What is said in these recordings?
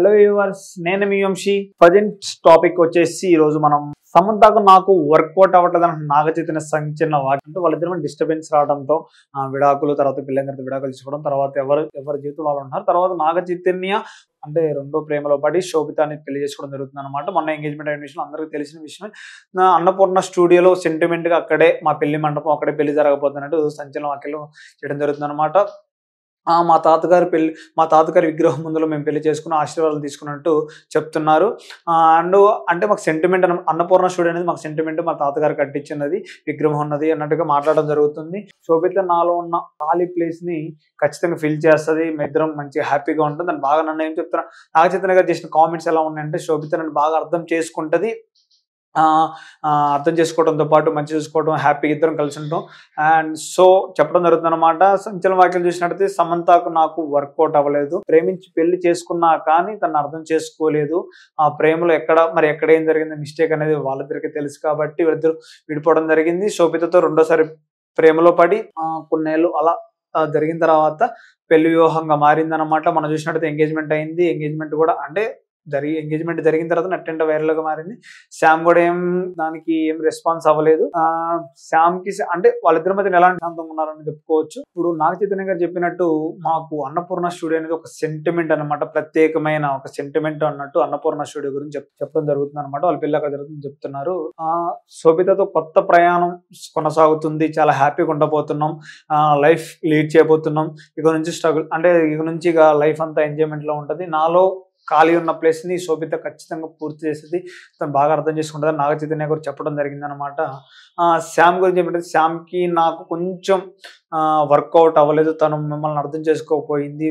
hello viewers నేను మీ Vamsi present topic వచ్చేసి ఈరోజు మనం సమంతకు నాకు వర్కౌట్ అవ్వట్లేదు అంటే నాగ చైతన్య సంచలన వాటితో వాళ్ళిద్దరి డిస్టర్బెన్స్ రావడంతో విడాకులు తర్వాత పిల్లలందరితో విడాకులు తీసుకోవడం తర్వాత ఎవరు ఎవరి జీవితంలో వాళ్ళు ఉన్నారు తర్వాత నాగ చైతన్య అంటే రెండో ప్రేమలో పడి శోభితాన్ని పెళ్లి చేసుకోవడం జరుగుతుంది అనమాట మొన్న ఎంగేజ్మెంట్ అయిన విషయం అందరికీ తెలిసిన విషయం అన్నపూర్ణ స్టూడియోలో సెంటిమెంట్గా అక్కడే మా పెళ్లి మండపం అక్కడే పెళ్లి జరగబోతున్నట్టు సంచలనం వాక్యలు చేయడం జరుగుతుంది అనమాట మా తాతగారు పెళ్లి మా తాతగారి విగ్రహం ముందులో మేము పెళ్లి చేసుకుని ఆశీర్వాదాలు తీసుకున్నట్టు చెప్తున్నారు అండ్ అంటే మాకు సెంటిమెంట్ అన్నపూర్ణ స్టూడియో అనేది మాకు సెంటిమెంట్ మా తాతగారు కట్టించినది విగ్రహం ఉన్నది అన్నట్టుగా మాట్లాడడం జరుగుతుంది శోభిత నాలో ఉన్న ఖాళీ ప్లేస్ని ఖచ్చితంగా ఫిల్ చేస్తుంది మిద్దరం మంచి హ్యాపీగా ఉంటుంది దాన్ని బాగా నన్ను ఏం చెప్తున్నా నాగచైతన్య గారు చేసిన కామెంట్స్ ఎలా ఉన్నాయంటే శోభిత నన్ను బాగా అర్థం చేసుకుంటుంది అర్థం చేసుకోవడంతో పాటు మంచి చూసుకోవడం హ్యాపీగా ఇద్దరం కలిసి ఉంటాం అండ్ సో చెప్పడం జరుగుతుంది అనమాట సంచలన వాక్యం చూసినట్టయితే సమంతకు నాకు వర్కౌట్ అవ్వలేదు ప్రేమించి పెళ్లి చేసుకున్నా కానీ తను అర్థం చేసుకోలేదు ఆ ప్రేమలో ఎక్కడ మరి ఎక్కడ ఏం జరిగింది మిస్టేక్ అనేది వాళ్ళిద్దరికి తెలుసు కాబట్టి వీళ్ళిద్దరు విడిపోవడం జరిగింది శోభితతో రెండోసారి ప్రేమలో పడి కొన్నేళ్ళు అలా జరిగిన తర్వాత పెళ్లి వివాహంగా అనమాట మనం చూసినట్టయితే ఎంగేజ్మెంట్ అయింది ఎంగేజ్మెంట్ కూడా అంటే జరిగి ఎంగేజ్మెంట్ జరిగిన తర్వాత వైరల్ గా మారింది శ్యామ్ కూడా ఏం దానికి ఏం రెస్పాన్స్ అవ్వలేదు శ్యామ్ కి అంటే వాళ్ళిద్దరి మధ్య ఎలాంటి శాంతంగా ఉన్నారని చెప్పుకోవచ్చు ఇప్పుడు నాగ చైతన్య గారు చెప్పినట్టు మాకు అన్నపూర్ణ స్టూడియో అనేది ఒక సెంటిమెంట్ అనమాట ప్రత్యేకమైన ఒక సెంటిమెంట్ అన్నట్టు అన్నపూర్ణ స్టూడియో గురించి చెప్పడం జరుగుతుంది అనమాట వాళ్ళ పిల్ల అక్కడ జరుగుతుంది చెప్తున్నారు ఆ శోభితతో కొత్త ప్రయాణం కొనసాగుతుంది చాలా హ్యాపీగా ఉండబోతున్నాం లైఫ్ లీడ్ చేయబోతున్నాం ఇక నుంచి స్ట్రగుల్ అంటే ఇక నుంచి ఇక లైఫ్ అంతా ఎంజాయ్మెంట్ లో ఉంటుంది నాలో ఖాళీ ఉన్న ప్లేస్ని శోభిత ఖచ్చితంగా పూర్తి చేసేది తను బాగా అర్థం చేసుకుంటుందని నాగ చైతన్య గారు చెప్పడం జరిగిందనమాట శ్యామ్ గురించి ఏమంటే శ్యామ్కి నాకు కొంచెం వర్కౌట్ అవ్వలేదు తను మిమ్మల్ని అర్థం చేసుకోకపోయింది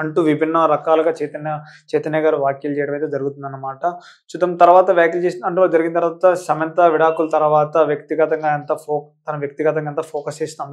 అంటూ విభిన్న రకాలుగా చైతన్య చైతన్య గారు వ్యాఖ్యలు చేయడం అయితే జరుగుతుందన్నమాట చూద్దాం తర్వాత వ్యాఖ్యలు చేసిన అంటూ జరిగిన తర్వాత సమంత విడాకుల తర్వాత వ్యక్తిగతంగా ఎంత ఫో తన వ్యక్తిగతంగా ఎంత ఫోకస్ చేసిన